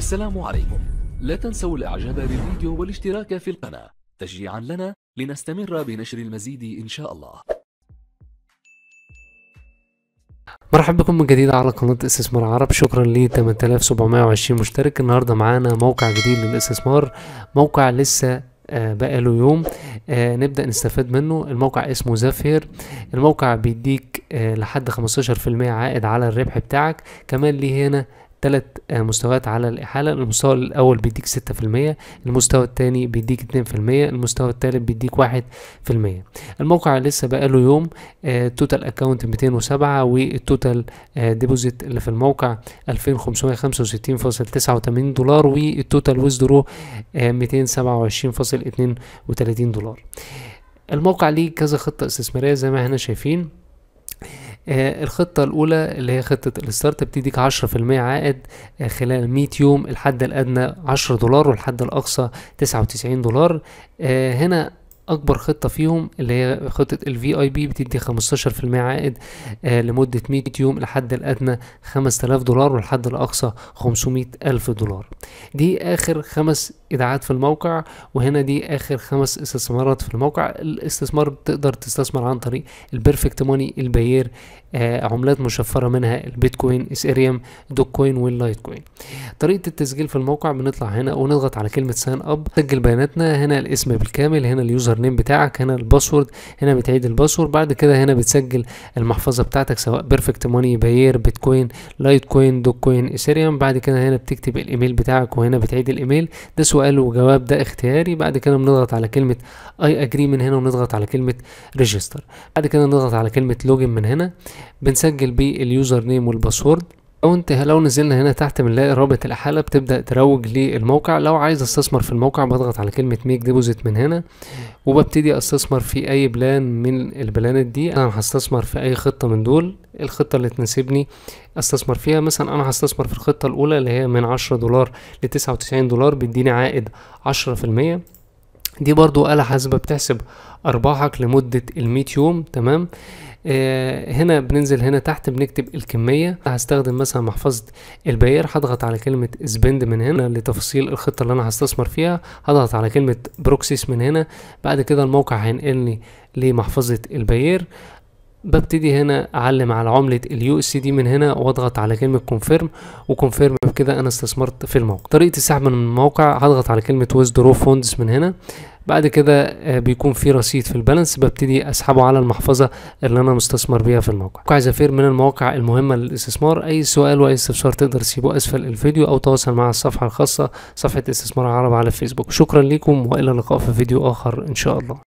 السلام عليكم لا تنسوا الاعجاب بالفيديو والاشتراك في القناة تشجيعا لنا لنستمر بنشر المزيد ان شاء الله مرحبا بكم من جديد على قناة استثمار عرب شكرا ل 8720 مشترك النهاردة معانا موقع جديد للاستثمار موقع لسه آه، بقى له يوم آه، نبدأ نستفاد منه الموقع اسمه زافير الموقع بيديك آه، لحد 15% عائد على الربح بتاعك كمان ليه هنا ثلاث مستويات على الإحالة المستوى الأول بيديك ستة في المية المستوى التاني بيديك اتنين في المية المستوى التالت بيديك واحد في المية الموقع لسه بقاله يوم توتال اكونت 207 والتوتال ديبوزيت اللي في الموقع 2565.89 دولار والتوتال ويزدرو 227.32 دولار الموقع ليه كذا خطة استثمارية زي ما احنا شايفين آه، الخطة الأولى اللي هي خطة الستارت بتديك 10% عائد آه، خلال 100 يوم الحد الأدنى 10 دولار والحد الأقصى 99 دولار آه، هنا اكبر خطه فيهم اللي هي خطه الفي اي بي بتدي 15% عائد آه لمده 100 يوم الحد الادنى 5000 دولار والحد الاقصى 500000 دولار دي اخر خمس ايداعات في الموقع وهنا دي اخر خمس استثمارات في الموقع الاستثمار بتقدر تستثمر عن طريق البيرفكت موني البيير آه عملات مشفره منها البيتكوين اثيريوم دوك كوين واللايت كوين طريقه التسجيل في الموقع بنطلع هنا ونضغط على كلمه ساين اب سجل بياناتنا هنا الاسم بالكامل هنا اليوزر نيم بتاعك هنا الباسورد هنا بتعيد الباسورد بعد كده هنا بتسجل المحفظه بتاعتك سواء بيرفكت موني باير بيتكوين لايت كوين دوك كوين اثيريوم بعد كده هنا بتكتب الايميل بتاعك وهنا بتعيد الايميل ده سواء سؤال وجواب ده اختياري بعد كده بنضغط على كلمة اي اجري من هنا ونضغط على كلمة ريجستر بعد كده نضغط على كلمة لوجن من هنا بنسجل باليوزر نيم والباسورد او انت لو نزلنا هنا تحت بنلاقي رابط الاحالة بتبدا تروج للموقع لو عايز استثمر في الموقع بضغط على كلمه ميك ديبوزيت من هنا وببتدي استثمر في اي بلان من البلانات دي انا هستثمر في اي خطه من دول الخطه اللي تناسبني استثمر فيها مثلا انا هستثمر في الخطه الاولى اللي هي من 10 دولار ل 99 دولار بيديني عائد 10% دي برضو آلة حاسبة بتحسب أرباحك لمدة المئة يوم تمام آه هنا بننزل هنا تحت بنكتب الكمية هستخدم مثلا محفظة البير هضغط على كلمة سبند من هنا لتفاصيل الخطة اللي أنا هستثمر فيها هضغط على كلمة بروكسيس من هنا بعد كده الموقع هينقلني لمحفظة البير ببتدي هنا اعلم على عملة اليو اس دي من هنا واضغط على كلمة كونفيرم وكونفيرم بكده انا استثمرت في الموقع طريقة السحب من الموقع هضغط على كلمة ويزدرو فوندز من هنا بعد كده آه، بيكون في رصيد في البالانس ببتدي اسحبه على المحفظه اللي انا مستثمر بيها في الموقع موقع زفير من المواقع المهمه للاستثمار اي سؤال واي استفسار تقدر تسيبه اسفل الفيديو او تواصل مع الصفحه الخاصه صفحه استثمار عرب على فيسبوك شكرا لكم والى اللقاء في فيديو اخر ان شاء الله